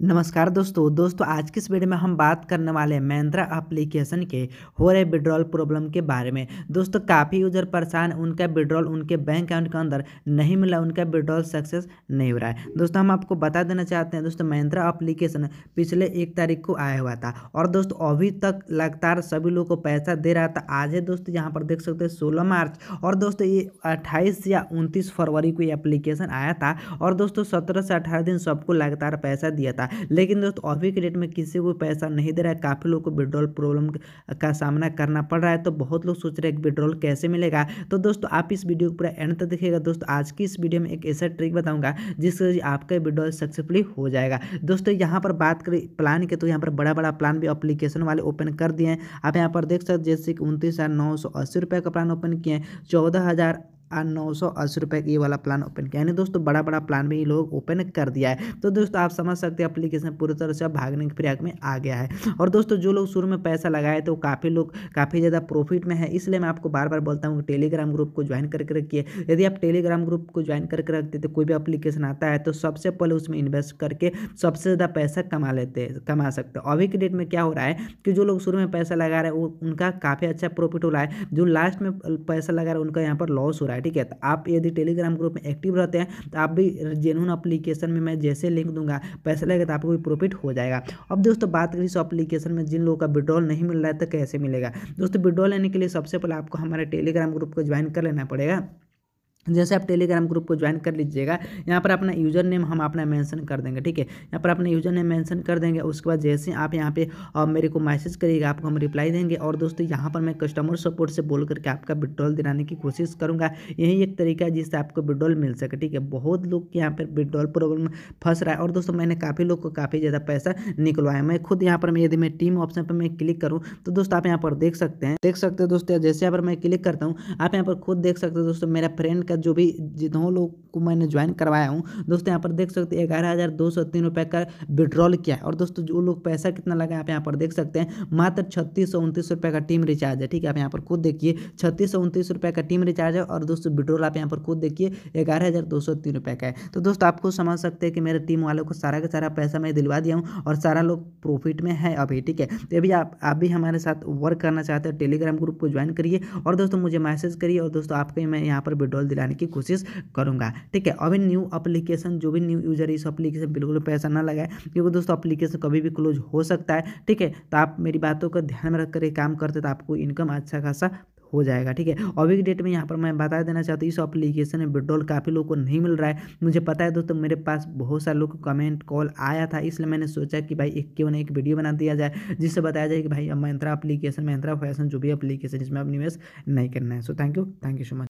नमस्कार दोस्तों दोस्तों आज के इस वीडियो में हम बात करने वाले हैं महिंद्रा एप्लीकेशन के हो रहे विड्रॉल प्रॉब्लम के बारे में दोस्तों काफ़ी यूजर परेशान उनका विड्रॉल उनके बैंक अकाउंट के अंदर नहीं मिला उनका विड्रॉल सक्सेस नहीं हो रहा है दोस्तों हम आपको बता देना चाहते हैं दोस्तों महिंद्रा एप्लीकेशन पिछले एक तारीख को आया हुआ था और दोस्तों अभी तक लगातार सभी लोग को पैसा दे रहा था आज है दोस्तों यहाँ पर देख सकते हैं सोलह मार्च और दोस्तों ये अट्ठाईस या उनतीस फरवरी को ये एप्लीकेशन आया था और दोस्तों सत्रह से अठारह दिन सबको लगातार पैसा दिया था सकता है लेकिन दोस्तों अभी के डेट में किसी को पैसा नहीं दे रहा है काफ़ी लोग को विड्रॉल प्रॉब्लम का सामना करना पड़ रहा है तो बहुत लोग सोच रहे हैं कि विड्रॉल कैसे मिलेगा तो दोस्तों आप इस वीडियो को पूरा एंड तक देखिएगा दोस्तों आज की इस वीडियो में एक ऐसा ट्रिक बताऊँगा जिससे आपका विड्रॉल सक्सेसफुली हो जाएगा दोस्तों यहाँ पर बात करें प्लान के तो यहाँ पर बड़ा बड़ा प्लान भी अप्लीकेशन वाले ओपन कर दिए हैं आप यहाँ पर देख सकते जैसे कि उनतीस हज़ार का प्लान ओपन किए हैं चौदह और नौ सौ अस्सी रुपये ये वाला प्लान ओपन किया यानी दोस्तों बड़ा बड़ा प्लान भी ये लोग ओपन कर दिया है तो दोस्तों आप समझ सकते हैं अप्लीकेशन पूरी तरह से भागने की प्रयाग में आ गया है और दोस्तों जो लोग शुरू में पैसा लगाए थे वो काफ़ी लोग काफ़ी ज़्यादा प्रॉफिट में है इसलिए मैं आपको बार बार बोलता हूँ टेलीग्राम ग्रुप को ज्वाइन करके रखिए यदि आप टेलीग्राम ग्रुप को ज्वाइन करके रखते तो कोई भी अप्लीकेशन आता है तो सबसे पहले उसमें इन्वेस्ट करके सबसे ज़्यादा पैसा कमा लेते कमा सकते हो अभी के डेट में क्या हो रहा है कि जो लोग शुरू में पैसा लगा रहे हैं उनका काफ़ी अच्छा प्रॉफिट हो रहा है जो लास्ट में पैसा लगा रहा है उनका यहाँ पर लॉस हो रहा है ठीक है तो आप यदि टेलीग्राम ग्रुप में एक्टिव रहते हैं तो आप भी जेनून अप्लीकेशन में मैं जैसे लिंक दूंगा पैसा लगेगा तो आपको भी प्रॉफिट हो जाएगा अब दोस्तों बात करें इस अप्लीकेशन में जिन लोगों का विड्रॉल नहीं मिल रहा है तो कैसे मिलेगा दोस्तों विड्रॉल लेने के लिए सबसे पहले आपको हमारे टेलीग्राम ग्रुप को ज्वाइन कर लेना पड़ेगा जैसे आप टेलीग्राम ग्रुप को ज्वाइन कर लीजिएगा यहाँ पर अपना यूजर नेम हम अपना मेंशन कर देंगे ठीक है यहाँ पर अपना यूजर नेम मेंशन कर देंगे उसके बाद जैसे आप यहाँ पे आ, मेरे को मैसेज करिएगा आपको हम रिप्लाई देंगे और दोस्तों यहाँ पर मैं कस्टमर सपोर्ट से बोल करके आपका विड्रॉल दिलाने की कोशिश करूँगा यही एक तरीका है जिससे आपको विड्रॉल मिल सके ठीक है बहुत लोग के यहाँ पर विड्रॉल प्रॉब्लम फंस रहा है और दोस्तों मैंने काफ़ी लोग को काफ़ी ज़्यादा पैसा निकलवाया मैं खुद यहाँ पर यदि मैं टीम ऑप्शन पर मैं क्लिक करूँ तो दोस्तों आप यहाँ पर देख सकते हैं देख सकते हो दोस्तों जैसे यहाँ पर मैं क्लिक करता हूँ आप यहाँ पर खुद देख सकते हो दोस्तों मेरा फ्रेंड का जो भी जितों लोग को मैंने ज्वाइन करवाया हूँ दोस्तों यहाँ पर देख सकते हैं ग्यारह हज़ार दो सौ तीन रुपये का विड्रॉल किया है और दोस्तों जो लोग पैसा कितना लगा आप यहाँ पर देख सकते हैं मात्र छत्तीस सौ उनतीस रुपये का टीम रिचार्ज है ठीक है आप यहाँ पर खुद देखिए छत्तीस सौ उनतीस रुपये का टीम रिचार्ज है और दोस्तों विड्रॉल आप यहाँ पर खुद देखिए ग्यारह हज़ार दो सौ तीन रुपये का है तो दोस्तों आप खुद समझ सकते हैं कि मेरे टीम वालों को सारा का सारा पैसा मैं दिलवा दिया हूँ और सारा लोग प्रॉफिट में है अभी ठीक है तो अभी आप आप भी हमारे साथ वर्क करना चाहते हैं टेलीग्राम ग्रुप को ज्वाइन करिए और दोस्तों मुझे मैसेज करिए और दोस्तों आपके मैं यहाँ पर विड्रॉल दिला लगाने की कोशिश करूंगा ठीक है अभी न्यू अप्लीकेशन जो भी न्यू यूजर इस अप्लीकेशन बिल्कुल पैसा ना लगाए क्योंकि दोस्तों अप्लीकेशन कभी भी क्लोज हो सकता है ठीक है तो आप मेरी बातों का ध्यान में रखकर काम करते तो आपको इनकम अच्छा खासा हो जाएगा ठीक है अभी की डेट में यहाँ पर मैं बता देना चाहता हूँ इस अप्लीकेशन में विड्रॉल काफ़ी लोगों को नहीं मिल रहा है मुझे पता है दोस्तों मेरे पास बहुत सारे लोग कमेंट कॉल आया था इसलिए मैंने सोचा कि भाई एक क्यों ना एक वीडियो बना दिया जाए जिससे बताया जाए कि भाई अब मंत्रा अप्लीकेशन मंत्रा फैशन जो भी अप्लीकेशन जिसमें अब निवेश नहीं करना है so thank you thank you so much